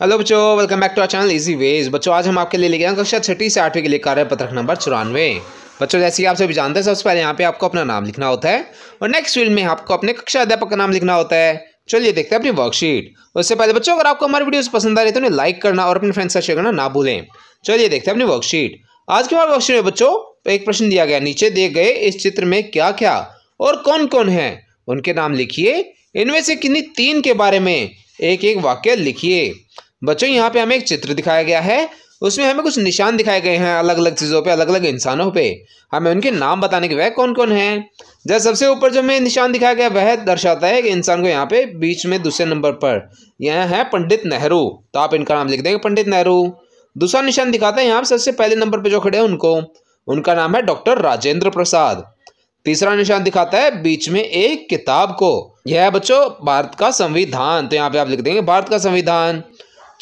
hello बच्चों welcome back to our channel easy ways बच्चों आज हम आपके लिए लेके आए कक्षा छठी से आठवीं के लिए कार्य पत्रक नंबर चौरानवे बच्चों जैसे कि आप सभी जानते हैं सबसे पहले यहाँ पे आपको अपना नाम लिखना होता है और नेक्स्ट फील्ड में आपको अपने कक्षा अध्यापक का नाम लिखना होता है चलिए देखते हैं अपनी वर्कशीट उससे पहले बच्चों अगर आपको हमारी वीडियोस पसंद आ रही तो उन्हें लाइक करना और अपने फ्रेंड्स का शेयर करना ना भूलें चलिए देखते हैं अपनी वर्कशीट आज की हमारी वर्कशीट में बच्चों एक प्रश्न दिया गया नीचे दिए गए इस चित्र में क्या क्या और कौन कौन है उनके नाम लिखिए इनमें से किन्हीं तीन के बारे में एक एक वाक्य लिखिए बच्चों यहाँ पे हमें एक चित्र दिखाया गया है उसमें हमें कुछ निशान दिखाए गए हैं अलग अलग चीज़ों पे अलग अलग इंसानों पे हमें उनके नाम बताने के वह कौन कौन है जैसे सबसे ऊपर जो हमें निशान दिखाया गया वह दर्शाता है कि इंसान को यहाँ पे बीच में दूसरे नंबर पर यह है पंडित नेहरू तो आप इनका नाम लिख देंगे पंडित नेहरू दूसरा निशान दिखाता है यहाँ पे सबसे पहले नंबर पर जो खड़े हैं उनको उनका नाम है डॉक्टर राजेंद्र प्रसाद तीसरा निशान दिखाता है बीच में एक किताब को यह है बच्चों भारत का संविधान तो यहाँ पे आप लिख देंगे भारत का संविधान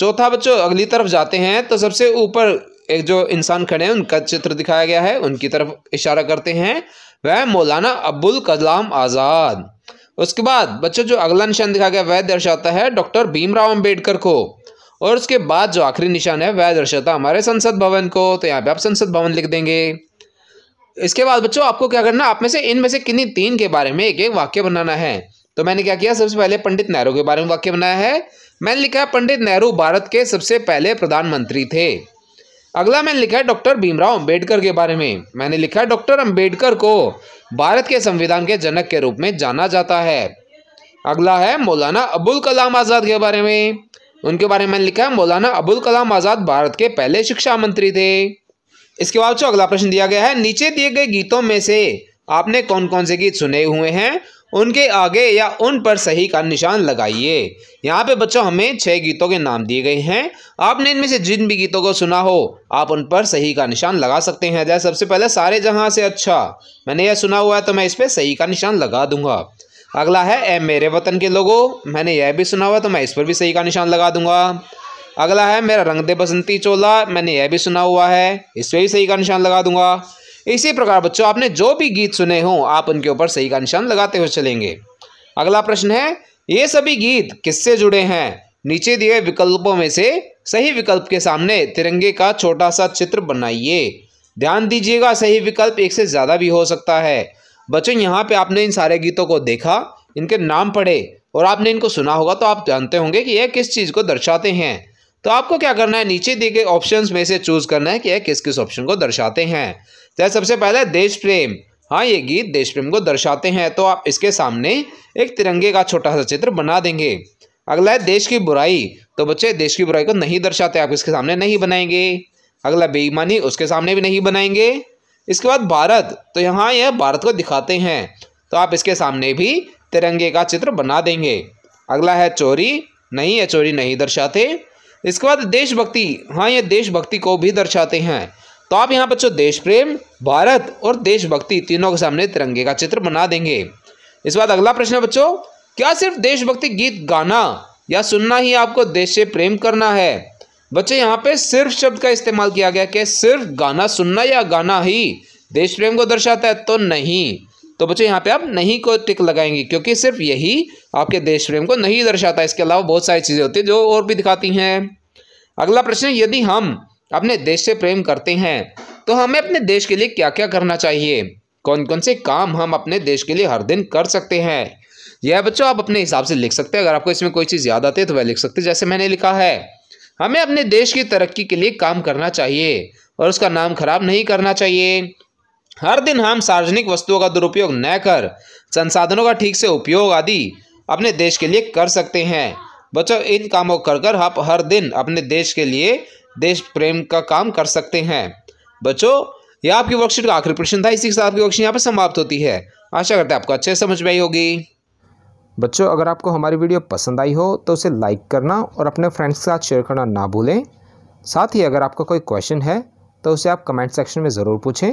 चौथा बच्चों अगली तरफ जाते हैं तो सबसे ऊपर एक जो इंसान खड़े हैं उनका चित्र दिखाया गया है उनकी तरफ इशारा करते हैं वह मौलाना अब्दुल कलाम आज़ाद उसके बाद बच्चों जो अगला निशान दिखाया गया वह दर्शाता है डॉक्टर भीमराव अंबेडकर को और उसके बाद जो आखिरी निशान है वह दर्शाता हमारे संसद भवन को तो यहाँ पे आप संसद भवन लिख देंगे इसके बाद बच्चों आपको क्या करना आप में से इनमें से किन्हीं तीन के बारे में एक एक वाक्य बनाना है तो मैंने क्या किया सबसे पहले पंडित नेहरू के बारे में वाक्य बनाया है मैंने लिखा है पंडित नेहरू भारत के सबसे पहले प्रधानमंत्री थे अगला मैंने लिखा है डॉक्टर भीमराव अंबेडकर के बारे में मैंने लिखा है डॉक्टर अंबेडकर को भारत के संविधान के जनक के रूप में जाना जाता है अगला है मौलाना अबुल कलाम आज़ाद के बारे में उनके बारे में मैंने लिखा है मौलाना अबुल कलाम आज़ाद भारत के पहले शिक्षा मंत्री थे इसके बाद जो अगला प्रश्न दिया गया है नीचे दिए गए गीतों में से आपने कौन कौन से गीत सुने हुए हैं उनके आगे या उन पर सही का निशान लगाइए यहाँ पे बच्चों हमें छः गीतों के नाम दिए गए हैं आपने इनमें से जिन भी गीतों को सुना हो आप उन पर सही का निशान लगा सकते हैं जैसे सबसे पहले सारे जहाँ से अच्छा मैंने यह सुना हुआ है तो मैं इस पर सही का निशान लगा दूंगा अगला है ए मेरे वतन के लोगों मैंने यह भी सुना हुआ तो मैं इस पर भी सही का निशान लगा दूंगा अगला है मेरा रंग दे बसंती चोला मैंने यह भी सुना हुआ है इस पर भी सही का निशान लगा दूंगा इसी प्रकार बच्चों आपने जो भी गीत सुने हों आप उनके ऊपर सही का निशान लगाते हुए चलेंगे अगला प्रश्न है ये सभी गीत किससे जुड़े हैं नीचे दिए विकल्पों में से सही विकल्प के सामने तिरंगे का छोटा सा चित्र बनाइए ध्यान दीजिएगा सही विकल्प एक से ज़्यादा भी हो सकता है बच्चों यहाँ पे आपने इन सारे गीतों को देखा इनके नाम पढ़े और आपने इनको सुना होगा तो आप जानते होंगे कि यह किस चीज़ को दर्शाते हैं तो आपको क्या करना है नीचे दिए गए ऑप्शंस में से चूज करना है कि यह किस किस ऑप्शन को दर्शाते हैं तो सबसे पहले देश प्रेम हाँ ये गीत देश प्रेम को दर्शाते हैं तो आप इसके सामने एक तिरंगे का छोटा सा चित्र बना देंगे अगला है देश की बुराई तो बच्चे देश की बुराई को नहीं दर्शाते आप इसके सामने नहीं बनाएंगे अगला बेईमानी उसके सामने भी नहीं बनाएंगे इसके बाद भारत तो यहाँ यह भारत को दिखाते हैं तो आप इसके सामने भी तिरंगे का चित्र बना देंगे अगला है चोरी नहीं है चोरी नहीं दर्शाते इसके बाद देशभक्ति हाँ ये देशभक्ति को भी दर्शाते हैं तो आप यहाँ बच्चों देश प्रेम भारत और देशभक्ति तीनों के सामने तिरंगे का चित्र बना देंगे इसके बाद अगला प्रश्न है बच्चों क्या सिर्फ देशभक्ति गीत गाना या सुनना ही आपको देश से प्रेम करना है बच्चे यहाँ पे सिर्फ शब्द का इस्तेमाल किया गया कि सिर्फ गाना सुनना या गाना ही देश प्रेम को दर्शाता है तो नहीं तो बच्चों यहाँ पे आप नहीं को टिक लगाएंगे क्योंकि सिर्फ यही आपके देश प्रेम को नहीं दर्शाता इसके अलावा बहुत सारी चीज़ें होती है जो और भी दिखाती हैं अगला प्रश्न यदि हम अपने देश से प्रेम करते हैं तो हमें अपने देश के लिए क्या क्या करना चाहिए कौन कौन से काम हम अपने देश के लिए हर दिन कर सकते हैं यह बच्चों आप अपने हिसाब से लिख सकते हैं अगर आपको इसमें कोई चीज़ याद आती है तो वह लिख सकते हैं जैसे मैंने लिखा है हमें अपने देश की तरक्की के लिए काम करना चाहिए और उसका नाम खराब नहीं करना चाहिए हर दिन हम सार्वजनिक वस्तुओं का दुरुपयोग न कर संसाधनों का ठीक से उपयोग आदि अपने देश के लिए कर सकते हैं बच्चों इन कामों कर कर आप हर दिन अपने देश के लिए देश प्रेम का काम कर सकते हैं बच्चों यह आपकी वर्कशीट का आखिरी प्रश्न था इसी के साथ आपकी वर्कशीट यहाँ पर समाप्त होती है आशा करते हैं आपको अच्छे समझ में आई होगी बच्चों अगर आपको हमारी वीडियो पसंद आई हो तो उसे लाइक करना और अपने फ्रेंड्स के साथ शेयर करना ना भूलें साथ ही अगर आपका कोई क्वेश्चन है तो उसे आप कमेंट सेक्शन में ज़रूर पूछें